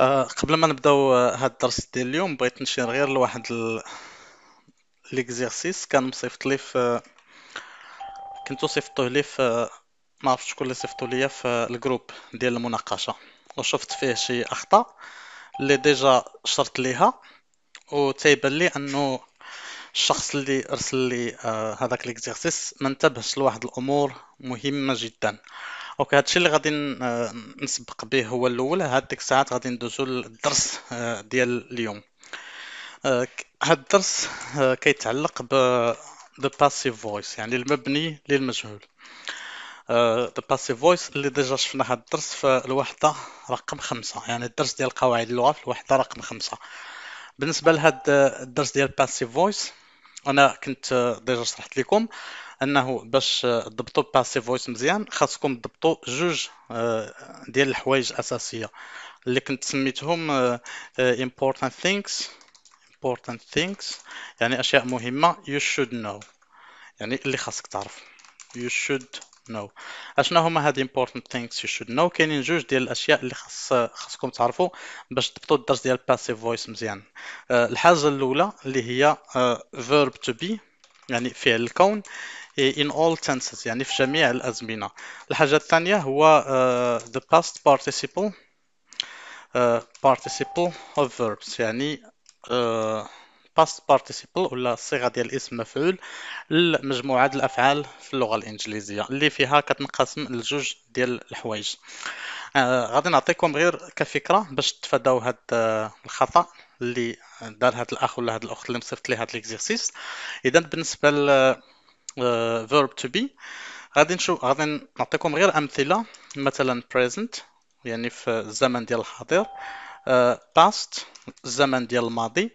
آه، قبل ما نبداو آه، هاد الدرس ديال اليوم بغيت نشير غير لواحد ليكزيرسيس كان مصيفط لي في كنتو صيفطوه لي في ما عرفتش شكون اللي صيفطو ليا في الجروب ديال المناقشه وشفت فيه شي اخطاء اللي ديجا شرت ليها وتيبان لي انه الشخص اللي ارسل لي آه، هذاك ليكزيرسيس ما انتبهش لواحد الامور مهمه جدا اوكي هادشي اللي غادي آه، نسبق به هو الاول هاد ديك الساعات غادي ندوزو للدرس آه، ديال اليوم آه، هاد الدرس كيتعلق ب the passive voice يعني المبني للمجهول آه، the passive voice اللي ديجا شفنا هاد الدرس في الوحدة رقم خمسة يعني الدرس ديال قواعد اللغة في الوحدة رقم خمسة بالنسبة لهاد الدرس ديال passive voice انا كنت ديجا شرحت لكم انه باش تضبطوا باسي فويس مزيان خاصكم تضبطوا جوج آه، ديال الحوايج اساسيه اللي كنت سميتهم آه، آه، important things important things يعني اشياء مهمه you should know يعني اللي خاصك تعرف you should know اشنو هما هاد important things you should know كاينين جوج ديال الاشياء اللي خاص خاصكم تعرفوا باش تضبطوا الدرس ديال passive voice مزيان الحاجه الاولى اللي هي verb to be يعني فعل الكون إيه، in all tenses يعني في جميع الأزمنة الحاجة الثانية هو uh, the past participle uh, participle of verbs يعني uh, past participle ولا الصيغه ديال الاسم مفعول لمجموعه الافعال في اللغه الانجليزيه اللي فيها كتنقسم لجوج ديال الحوايج uh, غادي نعطيكم غير كفكره باش تفاداو هاد الخطا اللي دار هاد الاخ ولا هاد الاخت اللي مصيفط لي هاد الإكزيرسيس اذا بالنسبه فيرب تو بي غادي نشوف غادي نعطيكم غير امثله مثلا present يعني في الزمن ديال الحاضر uh, past الزمن ديال الماضي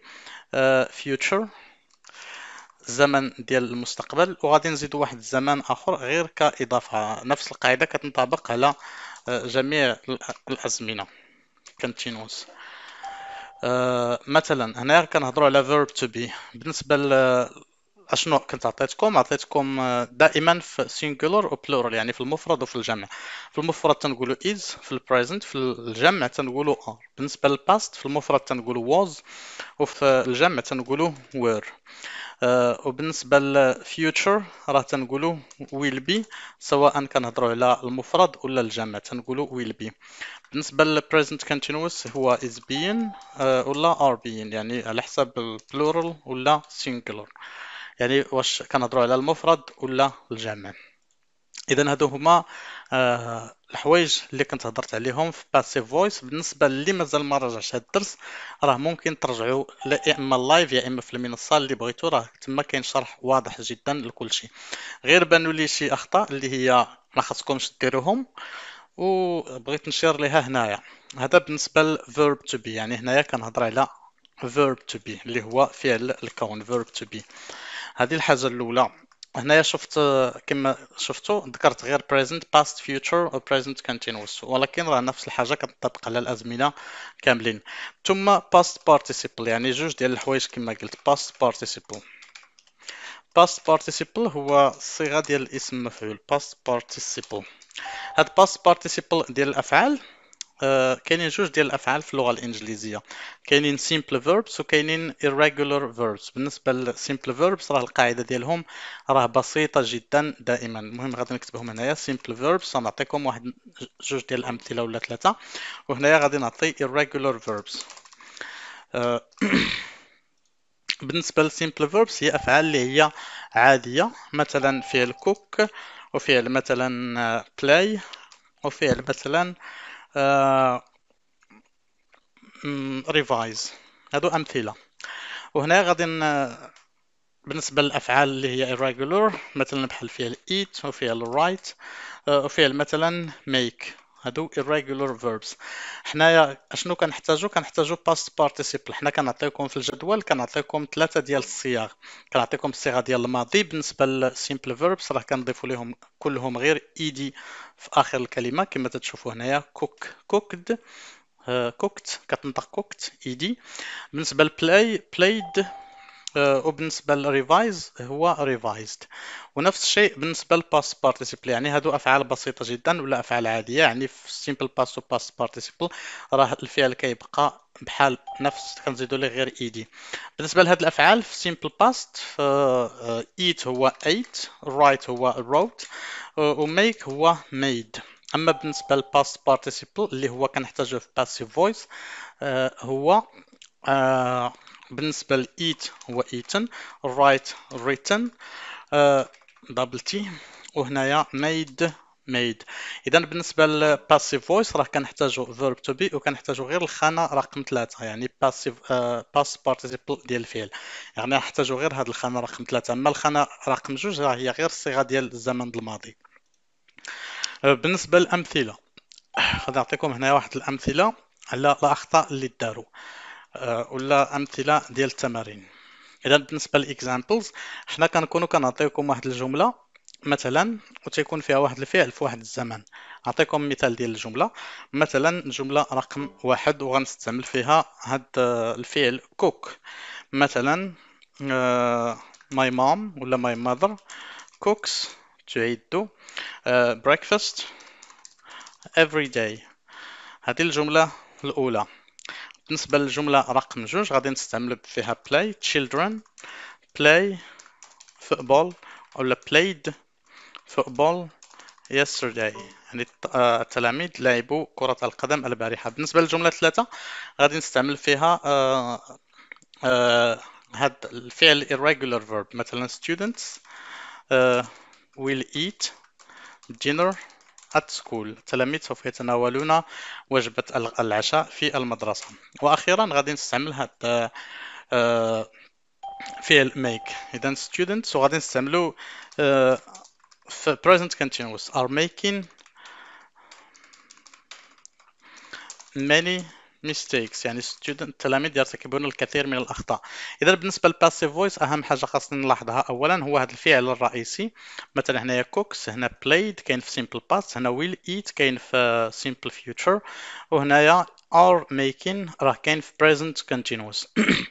uh, future الزمن ديال المستقبل وغادي نزيد واحد الزمان اخر غير كاضافه نفس القاعده كتنطبق على uh, جميع الازمنه continuous مثلا هنا كنهضروا على verb to be بالنسبه اشنو كنت عطيتكم عطيتكم آه، دائما في سينجولر بلورال يعني في المفرد وفي الجمع في المفرد تنقولوا از في البريزنت في الجمع تنقولوا ار بالنسبه للباست في المفرد تنقولوا واز وفي الجمع تنقولوا وير آه، وبالنسبه للفيوتشر راه تنقولوا ويل بي سواء كنهضروا على المفرد ولا الجمع تنقولوا ويل بي بالنسبه للبريزنت كونتينوس هو از آه، بين ولا ار بين يعني على حساب البلورال ولا سينجولر يعني واش كنهضروا على المفرد ولا الجمع اذا هادو هما آه الحوايج اللي كنت هضرت عليهم في باسيف فويس بالنسبه للي مازال ما راجعش هاد الدرس راه ممكن ترجعوا يا اما اللايف يا اما في المنصه اللي بغيتو راه تما كاين شرح واضح جدا لكل شيء غير بانوا لي شي اخطاء اللي هي ما خاصكمش ديروهم وبغيت نشير ليها هنايا هذا بالنسبه للفيرب تو بي يعني هنايا كنهضر على فيرب تو بي اللي هو فعل الكون verb تو بي هذه الحاجه الاولى هنايا شفت كما شفتوا ذكرت غير present past future و present continuous ولكن راه نفس الحاجه كتطبق على الازمنه كاملين ثم past participle يعني جوج ديال الحوايج كما قلت past participle past participle هو الصيغه ديال الاسم مفعول past participle هاد past participle ديال الافعال آه، كاينين جوج ديال الافعال في اللغه الانجليزيه كاينين simple verbs وكاينين irregular verbs بالنسبه للsimple verbs راه القاعده ديالهم راه بسيطه جدا دائما المهم غادي نكتبهم هنايا simple verbs سنعطيكم واحد جوج ديال الامثله ولا ثلاثه وهنايا غادي نعطي irregular verbs آه، بالنسبه للsimple verbs هي افعال اللي هي عاديه مثلا فعل cook وفعل مثلا play وفعل مثلا ريفايز آه، هادو امثله وهنا غادي بالنسبه للافعال اللي هي irregular مثلا بحال فيها الايت وفيها الرايت وفيها مثلا ميك هادو irregular verbs حنايا اشنو كنحتاجو كنحتاجو past participle حنا كنعطيكم في الجدول كنعطيكم ثلاثه ديال الصياغ كنعطيكم الصيغه ديال الماضي بالنسبه للsimple verbs راه كنضيفو ليهم كلهم غير ايدي في اخر الكلمه كما تتشوفوا هنايا cook cooked كوكت آه، كتنطق كوكت ايدي بالنسبه لبلاي بلايد آه، وبالنسبه للريفايز هو ريفايزد ونفس الشيء بالنسبه للباس بارتيسيبل يعني هادو افعال بسيطه جدا ولا افعال عاديه يعني في سيمبل باس وباس بارتيسيبل راه الفعل كيبقى بحال نفس كنزيدو ليه غير ايدي بالنسبه لهاد الافعال في سيمبل باست ايت هو ايت رايت هو روت آه، وميك هو ميد اما بالنسبه للباست بارتيسيبل اللي هو كنحتاجه في باسيف آه، فويس هو بالنسبة ل eat هو eaten write written دبل تي وهنايا made made اذا بالنسبه للباسيف voice راه كنحتاجو فيرب تو بي وكنحتاجو غير الخانه رقم ثلاثة يعني uh, باس بارتيسيبل ديال الفعل يعني نحتاجو غير هاد الخانه رقم ثلاثة اما الخانه رقم جوج راه هي غير الصيغه ديال الزمن الماضي آه، بالنسبه للامثله غادي نعطيكم هنا واحد الامثله على الاخطاء اللي داروا آه، ولا امثله ديال التمارين اذا بالنسبه للاكزامبلز حنا كنكونوا كنعطيكم واحد الجمله مثلا وتيكون فيها واحد الفعل في واحد الزمان نعطيكم مثال ديال الجمله مثلا الجمله رقم واحد وغنستعمل فيها هاد آه، الفعل كوك مثلا ماي آه، مام ولا ماي ماذر كوكس تعيدو بريكفاست every day هذه الجمله الاولى بالنسبه للجمله رقم جوج غادي نستعمل فيها play children play football ولا played football yesterday يعني آه، التلاميذ لعبوا كرة القدم البارحة بالنسبة للجملة ثلاثة غادي نستعمل فيها آه، آه، هاد الفعل irregular verb مثلا students will eat dinner التسكول التلاميذ سوف يتناولون وجبة العشاء في المدرسة وأخيرا غادي نستعمل هذا آه، فعل make إذا students وغادي نستعملو آه، في present continuous are making many mistakes يعني student التلاميذ يرتكبون الكثير من الأخطاء إذا بالنسبة للباسيف فويس أهم حاجة خاصنا نلاحظها أولا هو هذا الفعل الرئيسي مثلا هنايا كوكس هنا played كاين في simple past هنا will eat كاين في آه، simple future وهنايا are making راه كاين في present continuous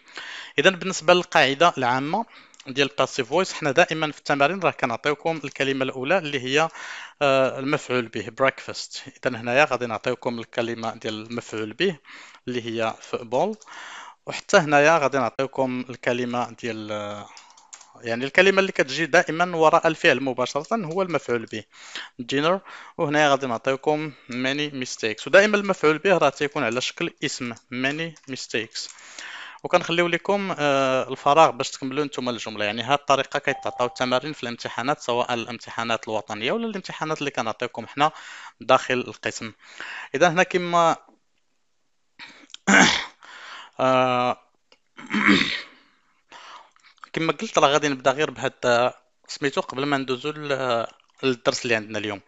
إذا بالنسبة للقاعدة العامة ديال الباسيف فويس حنا دائما في التمارين راه كنعطيوكم الكلمه الاولى اللي هي آه، المفعول به بريكفاست اذا هنايا غادي نعطيوكم الكلمه ديال المفعول به اللي هي فوتبول وحتى هنايا غادي نعطيوكم الكلمه ديال آه، يعني الكلمه اللي كتجي دائما وراء الفعل مباشره هو المفعول به دينر وهنا غادي نعطيكم ماني ميستيكس ودائما المفعول به راه تيكون على شكل اسم many ميستيكس وكنخليو لكم آه، الفراغ باش تكملوا نتوما الجمله يعني هذه الطريقه كيتعطاو التمارين في الامتحانات سواء الامتحانات الوطنيه ولا الامتحانات اللي كنعطيكم حنا داخل القسم اذا هنا كما آه، كما قلت راه غادي نبدا غير بهذا آه، سميتو قبل ما ندوزو للدرس اللي عندنا اليوم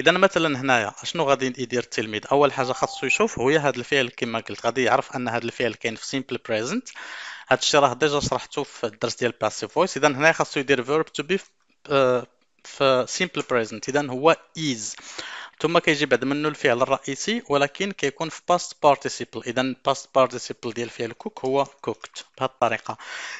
اذا مثلا هنايا شنو غادي يدير التلميذ اول حاجه خاصو يشوف هو هذا الفعل كما قلت غادي يعرف ان هذا الفعل كاين في سيمبل بريزنت هذا الشيء راه ديجا شرحته في الدرس ديال باسيف فويس اذا هنايا خاصو يدير فيرب تو بي في simple present اذا هو is ثم كيجي بعد منه الفعل الرئيسي ولكن كيكون في past participle اذا past participle ديال فعل cook هو cooked بهذه الطريقه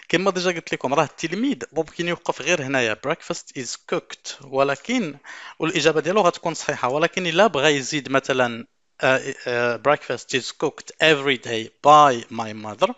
كما ديجا قلت لكم راه التلميذ ممكن يوقف غير هنايا breakfast is cooked ولكن والاجابه ديالو غتكون صحيحه ولكن الا بغى يزيد مثلا Uh, uh, breakfast is cooked every day by my mother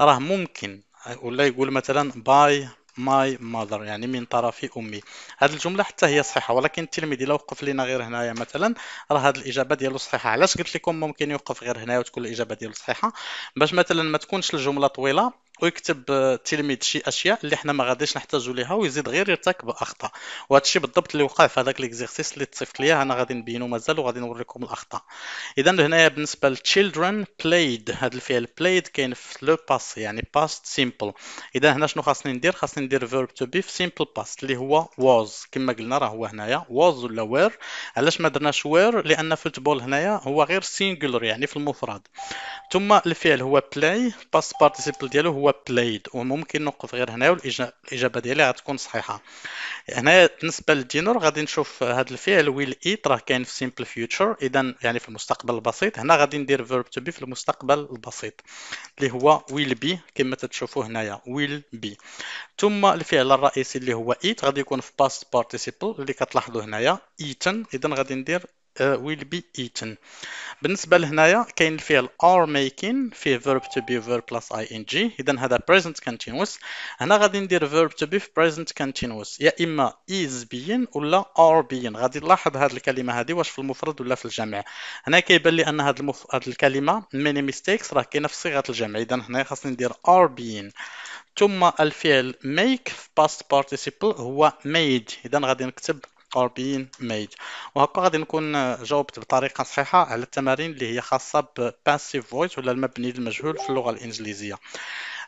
راه ممكن ولا يقول مثلا by ماي ماذر يعني من طرف امي هذه الجمله حتى هي صحيحه ولكن التلميذ الا وقف لنا غير هنايا مثلا راه هذه الاجابه ديالو صحيحه علاش قلت لكم ممكن يوقف غير هنايا وتكون الاجابه ديالو صحيحه باش مثلا ما تكونش الجمله طويله ويكتب التلميذ آه، شي اشياء اللي حنا ما غاديش نحتاجوا ليها ويزيد غير يرتكب اخطاء وهذا الشيء بالضبط اللي وقع في هذاك ليكزيرسيس اللي تصيفط ليا انا غادي نبينو مازال وغادي نوريكم الاخطاء اذا هنايا بالنسبه للتشيلدرن بلايد هذا الفعل بلايد كاين في لو باس يعني باست سيمبل اذا هنا شنو خاصني ندير خاصني ندير فيرب تو بي في سيمبل باست اللي هو واز كما قلنا راه هو هنايا واز ولا وير علاش ما درناش وير لان فوتبول هنايا هو غير سينجولر يعني في المفرد ثم الفعل هو بلاي باست بارتيسيبل ديالو هو هو بلايد وممكن نوقف غير هنا والاجابه ديالي غتكون صحيحه هنا بالنسبه للدينور غادي نشوف هذا الفعل ويل ايت راه كاين في سيمبل فيوتشر اذا يعني في المستقبل البسيط هنا غادي ندير فيرب تو بي في المستقبل البسيط اللي هو ويل بي كما تتشوفوا هنايا ويل بي ثم الفعل الرئيسي اللي هو ايت غادي يكون في باست بارتيسيبل اللي كتلاحظوا هنايا ايتن اذا غادي ندير Uh, will be eaten بالنسبه لهنايا كاين الفعل are making فيه verb to be verb plus ing اذا هذا present continuous هنا غادي ندير verb to be في present continuous يا اما is being ولا are being غادي نلاحظ هذه الكلمه هذه واش في المفرد ولا في الجمع هنا كيبان لي ان هذه المف... هاد الكلمه many mistakes راه كاينه في صيغه الجمع اذا هنا خاصني ندير are being ثم الفعل make في past participle هو made اذا غادي نكتب or being made وهكا غادي نكون جاوبت بطريقه صحيحه على التمارين اللي هي خاصه بباسيف فويس ولا المبني المجهول في اللغه الانجليزيه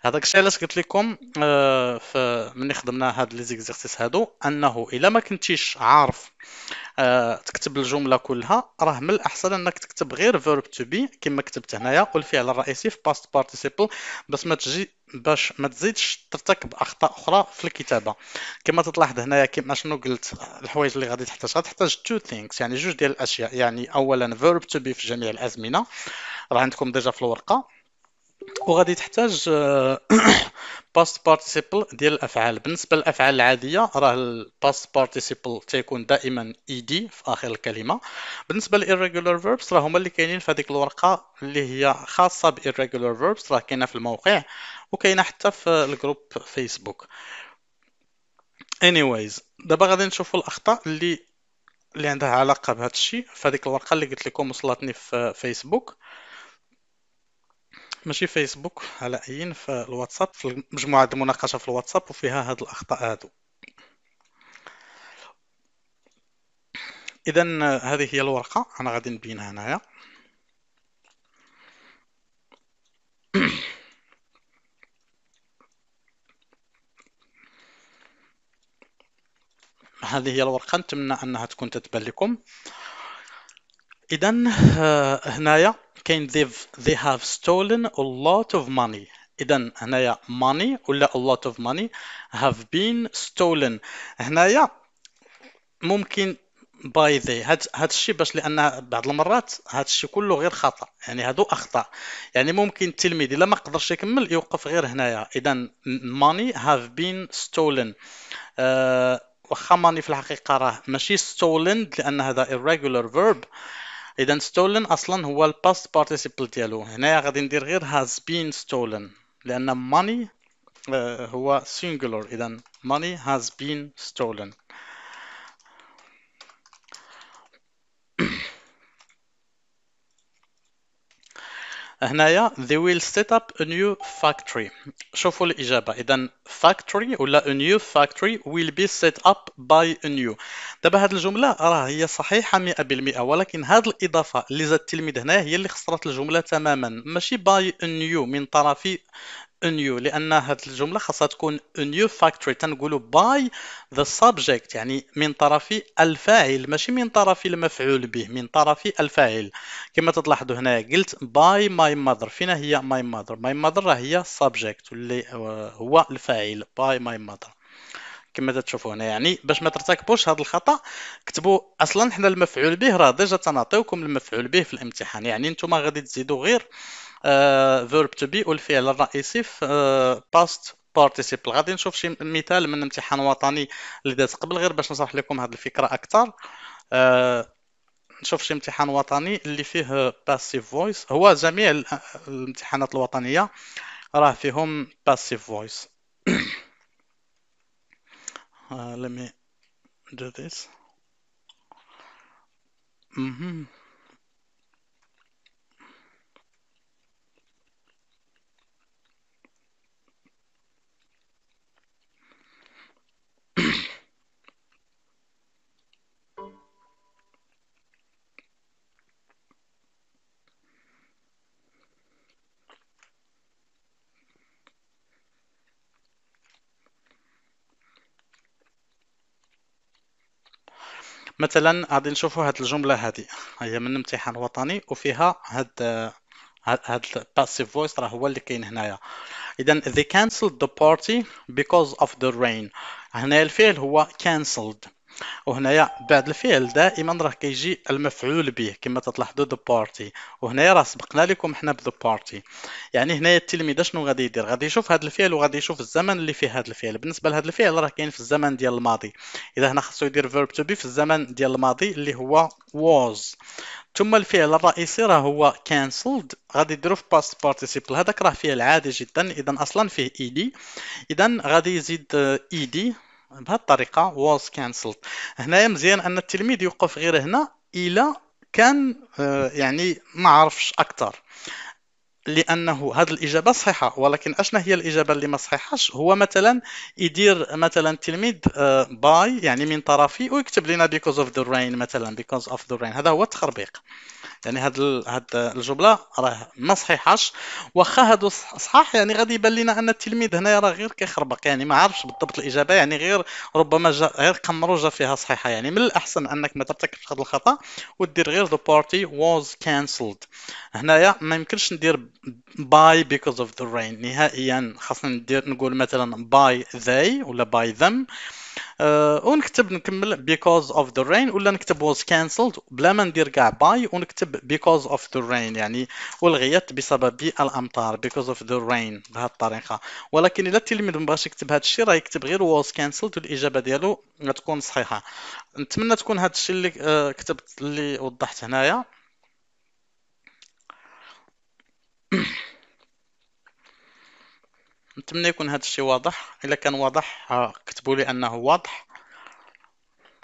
هذاك الشيء علاش قلت لكم آه، ملي خدمنا هاد لي زيكزيرسيس هادو انه الا ما كنتيش عارف آه، تكتب الجمله كلها راه من الاحسن انك تكتب غير فيرب تو بي كما كتبت هنايا والفعل الرئيسي في باست بارتيسيبل باش ما تجي باش ما تزيدش ترتكب اخطاء اخرى في الكتابه كما تلاحظ هنايا كما شنو قلت الحوايج اللي غادي تحتاج غتحتاج تو ثينكس يعني جوج ديال الاشياء يعني اولا فيرب تو بي في جميع الازمنه راه عندكم ديجا في الورقه وغادي تحتاج باست آه، بارتيسيبل ديال الافعال بالنسبه للافعال العاديه راه الباست بارتيسيبل تيكون دائما اي دي في اخر الكلمه بالنسبه للirregular فيربس راه هما اللي كاينين في هذيك الورقه اللي هي خاصه بالirregular فيربس راه كاينه في الموقع وكاينه حتى في الجروب فيسبوك anyways دابا غادي نشوفوا الاخطاء اللي اللي عندها علاقه بهذا الشيء في هذيك الورقه اللي قلت لكم وصلتني في فيسبوك ماشي فيسبوك على اين في الواتساب في مجموعه المناقشه في الواتساب وفيها هاد الاخطاء هادو اذا هذه هي الورقه انا غادي نبينها هنايا هذه هي الورقه نتمنى انها تكون تتبان لكم اذا آه، هنايا كاين they have stolen a lot of money اذا هنايا money ولا a lot of money have been stolen هنايا ممكن باي ذي هاد الشيء باش لان بعض المرات هاد الشيء كله غير خطا يعني هادو اخطاء يعني ممكن التلميذ الا ما قدرش يكمل يوقف غير هنايا اذا ماني هاف بين ستولن واخا ماني في الحقيقه راه ماشي ستولن لان هذا irregular verb اذا ستولن اصلا هو الباست بارتيسيبل ديالو هنايا غادي ندير غير has been stolen لان ماني آه، هو singular اذا ماني has been stolen هنايا they will set up a new factory شوفوا الإجابة إذا factory ولا a new factory will be set up by a new دابا هاد الجملة راه هي صحيحة 100% ولكن هاد الإضافة اللي زاد التلميذ هنا هي اللي خسرت الجملة تماما ماشي by a new من طرف نيو لان هذه الجمله خاصها تكون نيو فاكتوري تنقولوا باي ذا سبجكت يعني من طرف الفاعل ماشي من طرف المفعول به من طرف الفاعل كما تلاحظوا هنا قلت باي ماي ماذر فينا هي ماي ماذر ماي ماذر راه هي سبجكت اللي هو الفاعل باي ماي ماذر كما تشوفوا هنا يعني باش ما ترتكبوش هذا الخطا كتبوا اصلا حنا المفعول به راه ديجا تنعطيوكم المفعول به في الامتحان يعني نتوما غادي تزيدوا غير فيرب تو بي والفعل الرئيسي في باست آه، بارتيسيبل غادي نشوف شي مثال من امتحان وطني اللي دات قبل غير باش نشرح لكم هذه الفكره اكثر آه، نشوف شي امتحان وطني اللي فيه باسيف فويس هو جميع الامتحانات الوطنيه راه فيهم باسيف آه، فويس let me do this mm -hmm. مثلا غادي نشوفوا هاد الجمله هادي هي من امتحان وطني وفيها هاد هاد الباسيف فويس راه هو اللي كاين هنايا اذا they cancelled the party because of the rain هنا الفعل هو cancelled وهنايا بعد الفعل دائما راه كيجي المفعول به كما تلاحظوا دو بارتي وهنايا راه سبقنا لكم حنا بدو بارتي يعني هنايا التلميذ شنو غادي يدير غادي يشوف هذا الفعل وغادي يشوف الزمن اللي فيه هذا الفعل بالنسبه لهذا الفعل راه كاين في الزمن ديال الماضي اذا هنا خصو يدير فيرب تو بي في الزمن ديال الماضي اللي هو was ثم الفعل الرئيسي راه هو cancelled غادي يديرو في past participle هذاك راه فيه العادي جدا اذا اصلا فيه ايدي اذا غادي يزيد ايدي بهالطريقه was cancelled هنايا مزيان ان التلميذ يوقف غير هنا الى كان آه، يعني ما عرفش اكثر لانه هذه الاجابه صحيحه ولكن اشنا هي الاجابه اللي ما صحيحاش هو مثلا يدير مثلا التلميذ باي آه، يعني من طرفي ويكتب لنا because of the rain مثلا because of the rain هذا هو التخربيق يعني هاد هاد الجمله راه ما صحيحاش واخا هادو صحاح يعني غادي يبان لنا ان التلميذ هنا راه غير كيخربق يعني ما عرفش بالضبط الاجابه يعني غير ربما جا غير قمرو جا فيها صحيحه يعني من الاحسن انك ما ترتكبش هذا الخطا ودير غير the party was cancelled هنايا ما يمكنش ندير by because of the rain نهائيا خاصنا ندير نقول مثلا by they ولا by them أه، ونكتب نكمل because of the rain ولا نكتب was cancelled بلا ما ندير كاع باي ونكتب because of the rain يعني ولغيت بسبب الأمطار because of the rain بهذه الطريقة ولكن الا التلميذ بغاش يكتب هذا الشيء راه يكتب غير was cancelled والإجابة ديالو تكون صحيحة نتمنى تكون هذا الشيء اللي أه، كتبت اللي وضحت هنايا نتمنى يكون هذا الشيء واضح الا كان واضح آه، كتبوا لي انه واضح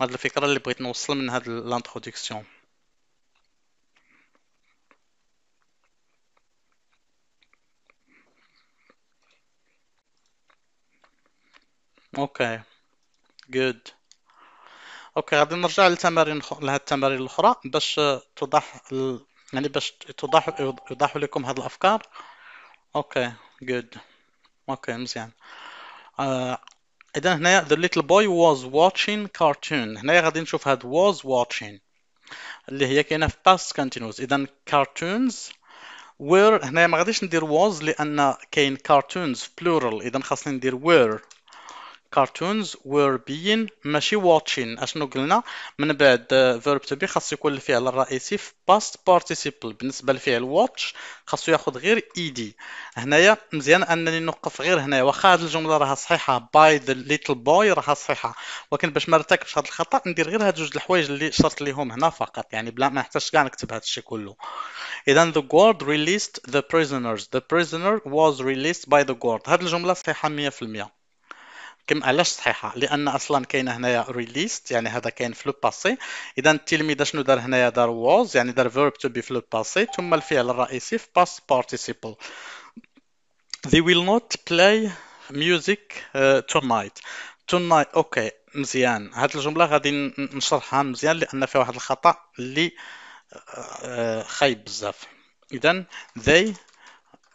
هذه الفكره اللي بغيت نوصل من هذا لانترودكسيون اوكي جود اوكي غادي نرجع للتمارين لهاد التمارين الاخرى باش توضح ال... يعني باش توضح يوضحوا لكم هاد الافكار اوكي جود اوكي مزيان آه اذا هنا the little boy was watching cartoon هنا غادي نشوف هاد was watching اللي هي كاينه في past continuous اذا cartoons were هنا ما غاديش ندير was لان كاين cartoons plural اذا خاصني ندير were cartoons were being ماشي watching اشنو قلنا من بعد verb to be خاص يكون الفعل الرئيسي في past participle بالنسبه للفعل watch خاصو ياخذ غير ed هنايا مزيان انني نوقف غير هنايا واخا هاد الجمله راها صحيحه by the little boy راها صحيحه ولكن باش ما نرتكبش هاد الخطا ندير غير هاد جوج الحوايج اللي شرط ليهم هنا فقط يعني بلا ما نحتاجش كاع نكتب هاد الشيء كله اذا the guard released the prisoners the prisoner was released by the guard هاد الجمله صحيحه 100% كم علاش صحيحه لان اصلا كاين هنايا ريليست يعني هذا كاين في لو باسي اذا التلميذ شنو دار هنايا دار ووز يعني دار فيرب تو بي في لو باسي ثم الفعل الرئيسي في باست بارتيسيبل they will not play music uh, tonight tonight اوكي مزيان هاد الجمله غادي نشرحها مزيان لان فيها واحد الخطا اللي uh, خايب بزاف اذا they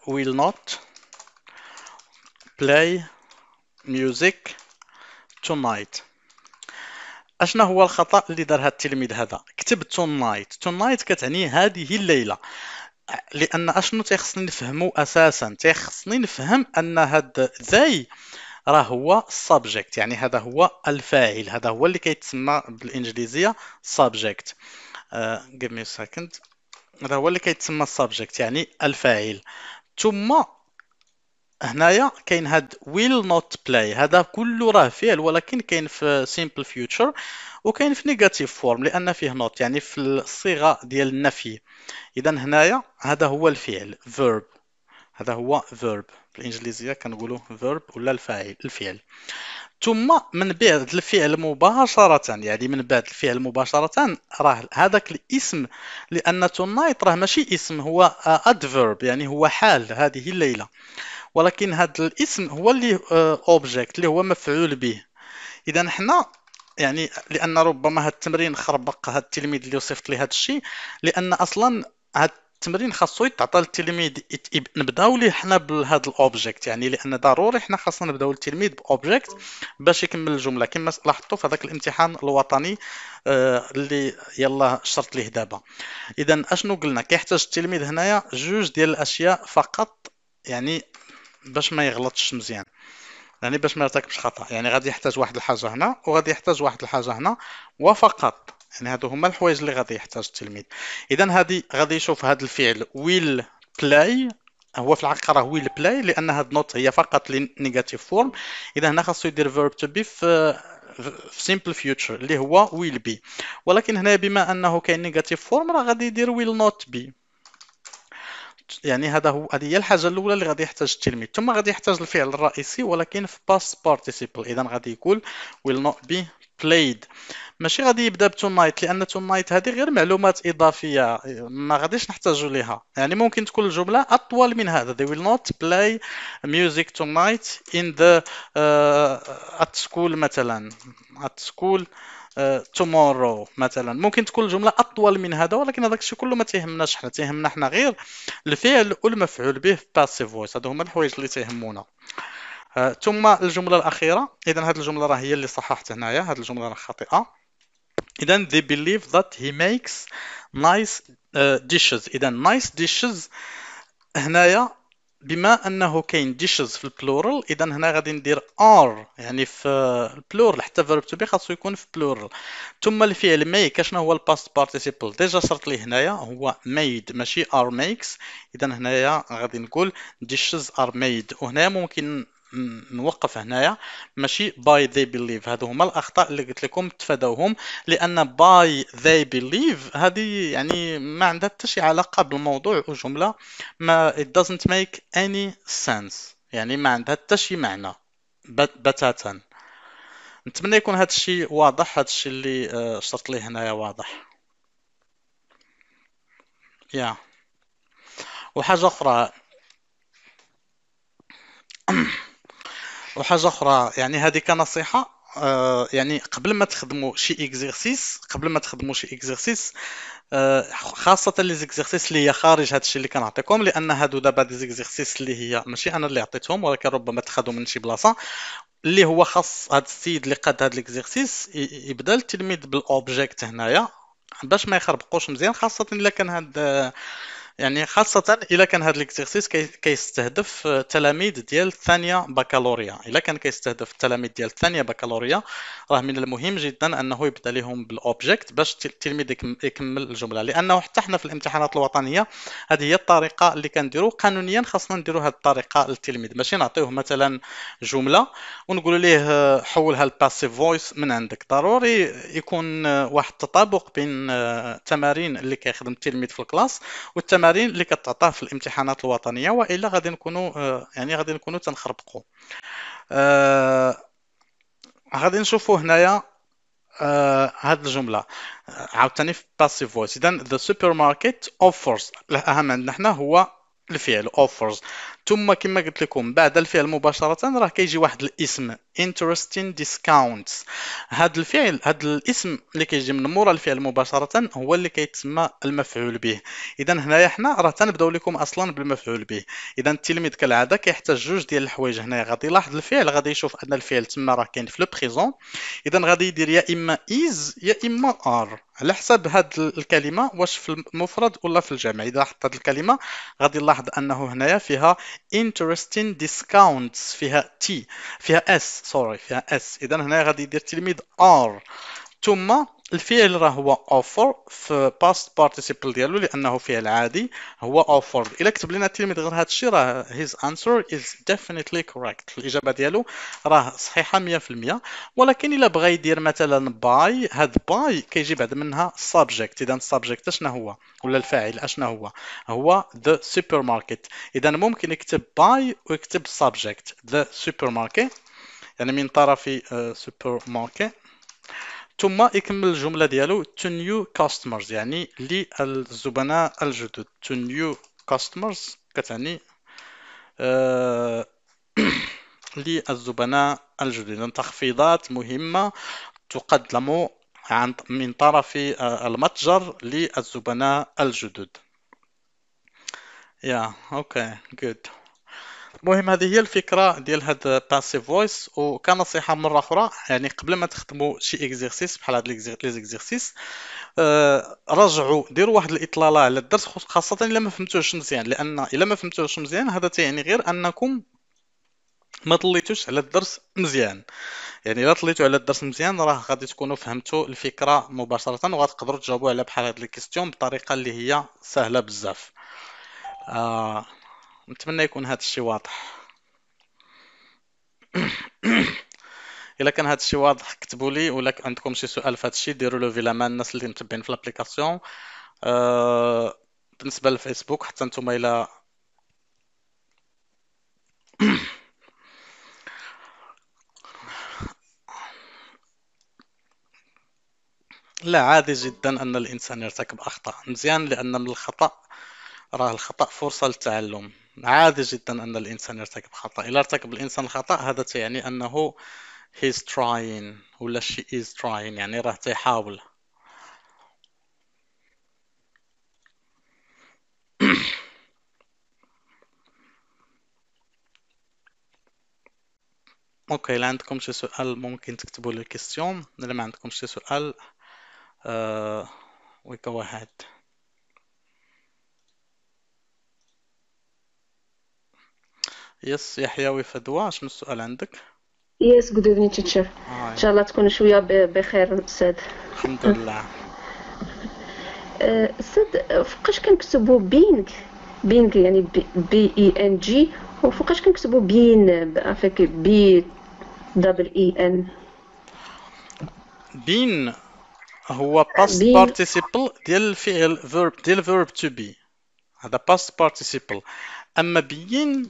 will not play ميوزيك تونايت اشنا هو الخطا اللي دار هذا التلميذ هذا كتب تونايت تونايت كتعني هذه الليله لان اشنو تيخصني نفهمو اساسا تيخصني نفهم ان هاد زي راه هو السبجكت يعني هذا هو الفاعل هذا هو اللي كيتسمى بالانجليزيه subject جيف آه، give me a second هذا هو اللي كيتسمى subject يعني الفاعل ثم هنايا كاين هاد will not play هذا كله راه فعل ولكن كاين في simple future وكاين في نيجاتيف فورم لان فيه نوت يعني في الصيغه ديال النفي اذا هنايا هذا هو الفعل verb هذا هو verb بالانجليزيه كنقولوا verb ولا الفاعل الفعل ثم من بعد الفعل مباشره يعني من بعد الفعل مباشره راه هذاك الاسم لان tonight راه ماشي اسم هو adverb يعني هو حال هذه الليله ولكن هذا الاسم هو اللي اوبجيكت آه، اللي هو مفعول به اذا حنا يعني لان ربما هذا التمرين خربق هذا التلميذ اللي وصفت لي هذا الشيء لان اصلا هذا التمرين خاصو يتعطى للتلميذ نبداو ليه حنا بهذا الاوبجيكت يعني لان ضروري حنا خاصنا نبداو التلميذ باوبجيكت باش يكمل الجمله كما لاحظتوا في هذاك الامتحان الوطني آه، اللي يلا شرط ليه دابا اذا اشنو قلنا كيحتاج التلميذ هنايا جوج ديال الاشياء فقط يعني باش ما يغلطش مزيان يعني باش ما يرتكبش خطا يعني غادي يحتاج واحد الحاجه هنا وغادي يحتاج واحد الحاجه هنا وفقط يعني هادو هما الحوايج اللي غادي يحتاج التلميذ اذا هادي غادي يشوف هاد الفعل ويل بلاي هو في الحقيقه راه ويل بلاي لان هاد نوت هي فقط لنيجاتيف فورم اذا هنا خاصو يدير فيرب تو بي في في سيمبل فيوتشر اللي هو ويل بي ولكن هنا بما انه كاين نيجاتيف فورم راه غادي يدير ويل نوت بي يعني هذا هو هذه هي الحاجه الاولى اللي غادي يحتاج التلميذ ثم غادي يحتاج الفعل الرئيسي ولكن في باست بارتيسيبل اذا غادي يقول will not be بلايد ماشي غادي يبدا نايت لان تونايت هذه غير معلومات اضافيه ما غاديش نحتاجوا ليها يعني ممكن تكون الجمله اطول من هذا they will not play music tonight in the uh, at school مثلا at school uh, tomorrow مثلا ممكن تكون الجمله اطول من هذا ولكن هذاك الشيء كله ما تيهمناش حنا تيهمنا حنا غير الفعل والمفعول به في passive voice هادو هما الحوايج اللي تيهمونا آه، ثم الجمله الاخيره اذا هذه الجمله راه هي اللي صححت هنايا هذه الجمله راه خاطئه اذا they believe that he makes nice آه، dishes اذا nice dishes هنايا بما انه كاين dishes في البلورال اذا هنا غادي ندير ار يعني في البلورال حتى فيرب تو بي خاصو يكون في بلورال ثم الفعل ميك شنو هو الباست بارتيسيبل ديجا شرط لي هنايا هو ميد ماشي ار ميكس اذا هنايا غادي نقول dishes ار ميد وهنا ممكن نوقف هنايا ماشي باي ذي بيليف هادو هما الاخطاء اللي قلت لكم تفادوهم لان باي ذي بيليف هذه يعني ما عندها حتى شي علاقه بالموضوع وجمله ما it doesn't make any sense يعني ما عندها حتى شي معنى بتاتا نتمنى يكون هذا الشيء واضح هذا الشيء اللي آه، شرط ليه هنايا واضح يا وحاجه اخرى وحاجه اخرى يعني هذه كنصيحه آه، يعني قبل ما تخدموا شي اكزرسيس قبل ما تخدموا شي اكزرسيس آه، خاصه لي زيكزرسيس اللي هي خارج هذا الشيء اللي كنعطيكم لان هادو دابا دي زيكزرسيس اللي هي ماشي انا اللي عطيتهم ولكن ربما تخدوا من شي بلاصه اللي هو خاص هذا السيد اللي قاد هذا الاكزرسيس يبدا التلميذ بالاوبجيكت هنايا باش ما يخربقوش مزيان خاصه الا كان هاد آه، يعني خاصه إذا كان هذا الاكسيرسيس كيستهدف التلاميذ آه، ديال الثانيه بكالوريا إذا كان كيستهدف التلاميذ ديال الثانيه بكالوريا راه من المهم جدا انه يبدا لهم بالاوبجيكت باش التلميذ يكمل الجمله لانه حتى حنا في الامتحانات الوطنيه هذه هي الطريقه اللي كنديرو قانونيا خاصنا نديرو هذه الطريقه للتلميذ ماشي نعطيوه مثلا جمله ونقول ليه حولها الباسيف فويس من عندك ضروري يكون آه، واحد التطابق بين التمارين آه، اللي كيخدم التلميذ في الكلاس والتمارين التمارين اللي كتعطاه في الامتحانات الوطنيه والا غادي نكونوا آه، يعني غادي نكونوا تنخربقوا آه غادي نشوفوا هنايا آه هاد الجمله آه، عاوتاني في باسيف فويس اذا ذا سوبر ماركت اوفرز الاهم عندنا حنا هو الفعل اوفرز ثم كما قلت لكم بعد الفعل مباشره راه كيجي واحد الاسم interesting discounts هذا الفعل هذا الاسم اللي كيجي من مورا الفعل مباشره هو اللي كيتسمى المفعول به اذا هنايا حنا راه تنبداو لكم اصلا بالمفعول به اذا التلميذ كالعاده كيحتاج جوج ديال الحوايج هنايا غادي يلاحظ الفعل غادي يشوف ان الفعل تما راه كاين في لو بريزون اذا غادي يدير يا اما از يا اما ار على حسب هاد الكلمه واش في المفرد ولا في الجمع اذا لاحظت هاد الكلمه غادي نلاحظ انه هنايا فيها interesting discounts فيها تي فيها اس سوري فيها اس اذا هنا غادي يدير تلميذ ار ثم الفعل راه هو اوفر في باست بارتيسيبل ديالو لانه فعل عادي هو اوفر الا كتب لنا التلميذ غير هذا الشيء راه هيز انسر از ديفينيتلي كوريكت الاجابه ديالو راه صحيحه 100% ولكن الا بغى يدير مثلا باي هاد باي كيجي بعد منها سابجكت اذا السابجكت اشنا هو ولا الفاعل اشنا هو هو ذا سوبر ماركت اذا ممكن يكتب باي ويكتب سابجكت ذا سوبر ماركت يعني من طرف سوبر آه، ماركت ثم يكمل الجمله ديالو تو نيو كاستمرز يعني للزبناء الجدد تو نيو كاستمرز كتعني آه، للزبناء الجدد تخفيضات مهمه تقدم عن من طرف آه، المتجر للزبناء الجدد يا اوكي جود المهم هذه هي الفكره ديال هاد باسيف فويس وكنصيحه مره اخرى يعني قبل ما تخدموا شي اكزيرسيس بحال هاد لي زيكزيرسيس آه، رجعوا ديروا واحد الاطلاله على الدرس خاصه الا ما فهمتوش مزيان لان الا ما فهمتوش مزيان هذا تيعني غير انكم ما طليتوش على الدرس مزيان يعني الا طليتو على الدرس مزيان راه غادي تكونوا فهمتوا الفكره مباشره وغتقدروا تجاوبوا على بحال هاد الكيستيون بطريقه اللي هي سهله بزاف آه نتمنى يكون هذا الشيء واضح الا كان هذا الشيء واضح كتبوا لي ولا عندكم شي سؤال في هذا الشيء ديروا لوفي لا مان الناس اللي متبعين في الابليكاسيون أه... بالنسبه للفيسبوك حتى نتوما الا لا عادي جدا ان الانسان يرتكب اخطاء مزيان لان من الخطا راه الخطا فرصه للتعلم عادي جدا أن الإنسان يرتكب خطأ إذا ارتكب الإنسان خطأ هذا يعني أنه he's trying ولا she is trying يعني راه تيحاول اوكي الا عندكم شي سؤال ممكن تكتبوا لي كيستيون الا ما عندكم شي سؤال آه ويكا واحد يس يحيوي فدوى شنو السؤال عندك يس جود ايفنينغ تيتشر ان شاء الله تكون شويه بخير استاذ الحمد لله آه، استاذ فوقاش كنكتبوا بينغ بينغ يعني بي اي ان جي وفوقاش كنكتبوا بين افيك بي دبل اي ان بين هو باست بارتيسيبل ديال الفعل فيرب ديال فيرب تو بي هذا past participle اما بين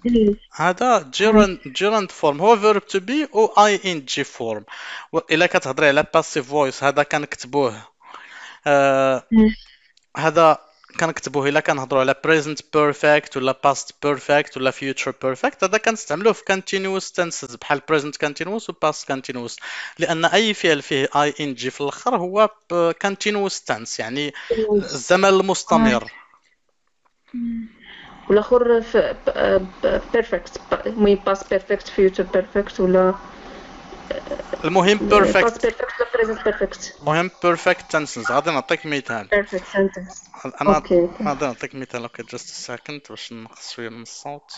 هذا gerund gerund form هو verb to be او ing form الا كتهضري على passive voice هذا كنكتبوه آه هذا كنكتبوه الا كنهضروا على present perfect ولا past perfect ولا future perfect هذا كنستعملوه في continuous tenses بحال present continuous و past continuous لان اي فعل فيه ing في الاخر هو continuous tense يعني الزمن المستمر والاخر بيرفكت آه، المهم باس بيرفكت فيوتشر بيرفكت ولا المهم بيرفكت بيرفكت المهم بيرفكت سنتنس غادي نعطيك مثال بيرفكت سنتنس انا غادي نعطيك مثال اوكي جاست سكند باش نقص شويه من الصوت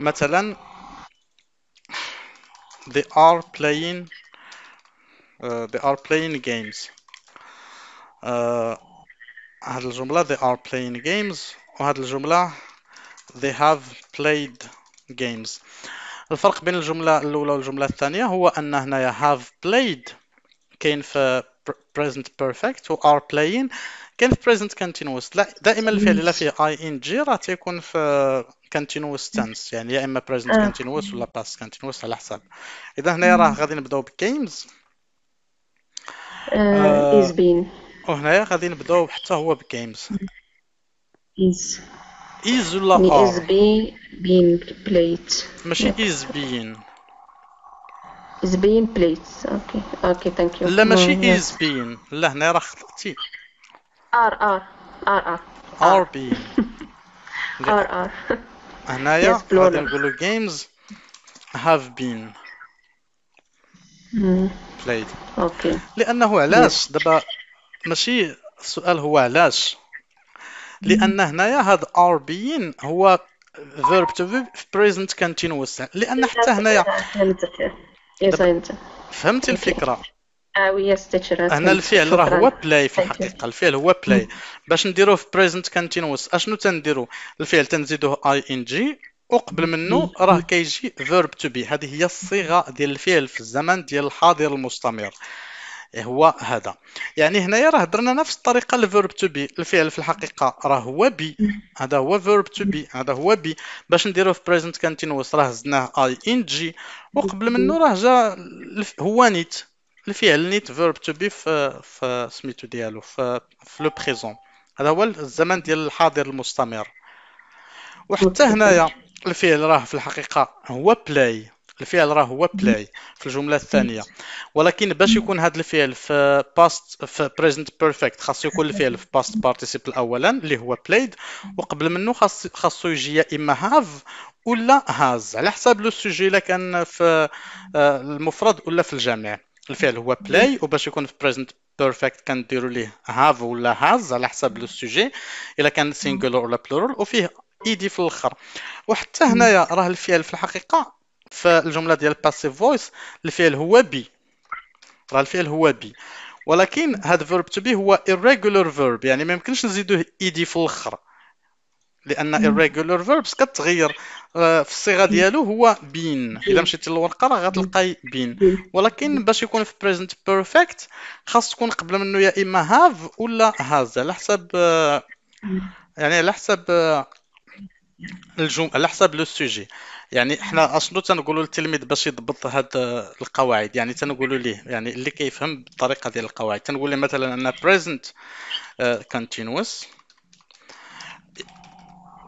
مثلا they are playing uh, they are playing games uh, هاد الجملة they are playing games وهاد الجملة they have played games الفرق بين الجملة الأولى والجملة الثانية هو أن هنايا have played كاين في present perfect و are playing كاين في present continuous دائما الفعل الا فيه ing راه تيكون في continuous tense يعني يا اما present continuous ولا past continuous على حساب اذا هنايا راه غادي نبداو بgames is been وهنايا غادي نبداو حتى هو بجيمز إيز إيز ولا آر إيز بي بين بليت ماشي إيز بين إيز بين بليت أوكي أوكي ثانك يو لا ماشي إيز mm, بين لا هنا راه خطأتي آر آر آر آر آر بي آر آر هنايا غادي نقولو جيمز هاف بين بليت اوكي لانه علاش دابا ماشي السؤال هو علاش لان هنايا هاد ار بين هو فيرب تو في بريزنت كونتينوس لان إيه، حتى هنايا إيه، فهمتك فهمت الفكره هنا آه، الفعل راه هو بلاي في الحقيقه الفعل هو بلاي باش نديروه في بريزنت كونتينوس اشنو تنديرو الفعل تنزيدوه اي ان جي وقبل منه راه كيجي فيرب تو بي هذه هي الصيغه ديال الفعل في الزمن ديال الحاضر المستمر هو هذا يعني هنايا راه درنا نفس الطريقه الفيرب تو بي الفعل في الحقيقه راه هو بي هذا هو فيرب تو بي هذا هو بي باش نديروه في بريزنت كانتينوس راه زدناه اي ان جي وقبل منه راه جا هو نيت الفعل نيت فيرب تو بي في, في سميتو ديالو في, في لو بريزون هذا هو الزمن ديال الحاضر المستمر وحتى هنايا الفعل راه في الحقيقه هو بلاي الفعل راه هو بلاي في الجمله الثانيه ولكن باش يكون هذا الفعل في باست في بريزنت بيرفكت خاصو يكون الفعل في باست بارتيسيبل اولا اللي هو بلايد وقبل منه خاص خاصو يجي يا اما هاف ولا هاز على حساب لو سوجي الا كان في آه، المفرد ولا في الجامع الفعل هو بلاي وباش يكون في بريزنت بيرفكت كنديرو ليه هاف ولا هاز على حساب لو سوجي الا كان سينجولور ولا بلورال وفيه ايدي في الاخر وحتى هنايا راه الفعل في الحقيقه في الجمله ديال باسيف فويس الفعل هو بي راه الفعل هو بي ولكن هذا فيرب تو بي هو irregular فيرب يعني ما يمكنش نزيدوه ايدي في الاخر لان irregular فيربس كتغير آه، في الصيغه ديالو هو بين الا مشيتي للورقه راه غتلقاي بين ولكن باش يكون في present perfect خاص تكون قبل منه يا اما هاف ولا هاز على حسب آه، يعني على حسب آه، الجمله على حسب لو سوجي يعني حنا اصلا تنقولوا للتلميذ باش يضبط هاد القواعد يعني تنقولوا ليه يعني اللي كيفهم بالطريقه ديال القواعد تنقول ليه مثلا ان present آه، continuous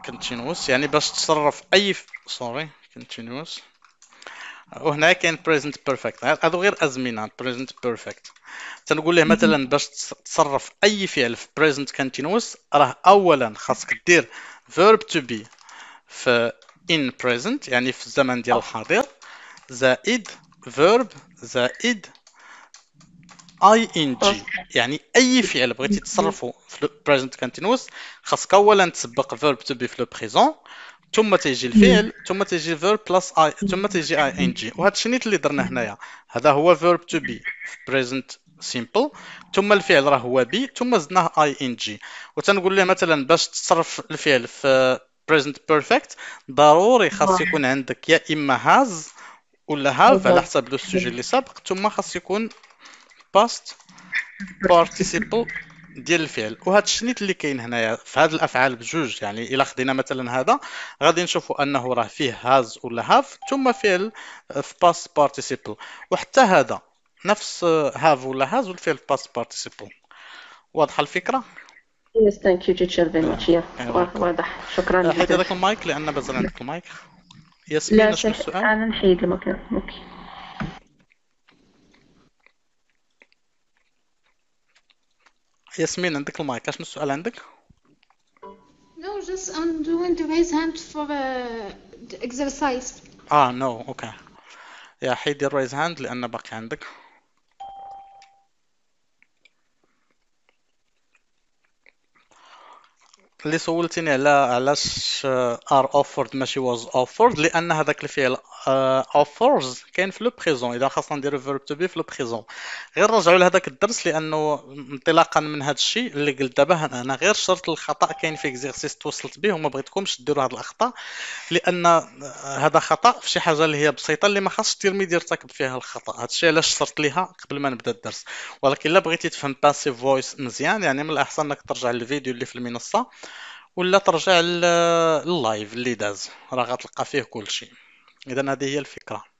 continuous يعني باش تصرف اي سوري continuous وهنا كاين present perfect هادو غير ازمنه present perfect تنقول ليه مثلا باش تصرف اي فعل في present continuous راه اولا خاصك دير verb to be في in present يعني في الزمن ديال آه. الحاضر زائد verb زائد ing يعني اي فعل بغيتي تصرفو في present continuous خاصك اولا تسبق verb to be في لو بريزون ثم تيجي الفعل ثم تيجي verb بلس اي ثم تيجي ing وهذا الشيء اللي درنا هنايا هذا هو verb to be في present simple ثم الفعل راه هو بي ثم زدناه ing وتنقول له مثلا باش تصرف الفعل في بريزنت بيرفكت ضروري خاص يكون عندك يا اما هاز ولا هاف على حسب لو سوجي اللي سابق ثم خاص يكون باست بارتيسيبل ديال الفعل وهذا الشنيت اللي كاين هنايا في هذه الافعال بجوج يعني الا خدينا مثلا هذا غادي نشوفوا انه راه فيه هاز ولا هاف ثم فعل في باست بارتيسيبل وحتى هذا نفس هاف ولا هاز والفعل في باست بارتيسيبل واضحه الفكره Yes, thank you, teacher, very يا واضح. شكرا. حيد هذاك المايك لأن بزر عندك المايك. ياسمين شنو السؤال؟ أنا نحيد المكان. أوكي. ياسمين عندك المايك شنو السؤال عندك؟ No, just I'm doing the raise hand for uh, the exercise. Ah, no, okay. يا حيدي الرايز هاند لأن باقي عندك. اللي سولتيني على علاش ار آه، اوفورد ماشي واز اوفورد لان هذاك الفعل اوفرز آه، كاين في لو بريزون اذا خاصنا نديرو فيرب تو بي في لو بريزون غير نرجعو لهذاك الدرس لانه انطلاقا من هذا الشيء اللي قلت دابا انا غير شرط الخطا كاين في اكزيرسيس توصلت به وما بغيتكمش ديروا هذه الاخطاء لان هذا خطا في شي حاجه اللي هي بسيطه اللي ما خاصش تيرميدي يرتكب فيها الخطا هذا الشيء علاش شرط ليها قبل ما نبدا الدرس ولكن الا بغيتي تفهم باسيف فويس مزيان يعني من الاحسن انك ترجع للفيديو اللي في المنصه ولا ترجع لللايف اللي داز راه غتلقى فيه كلشي اذا هذه هي الفكره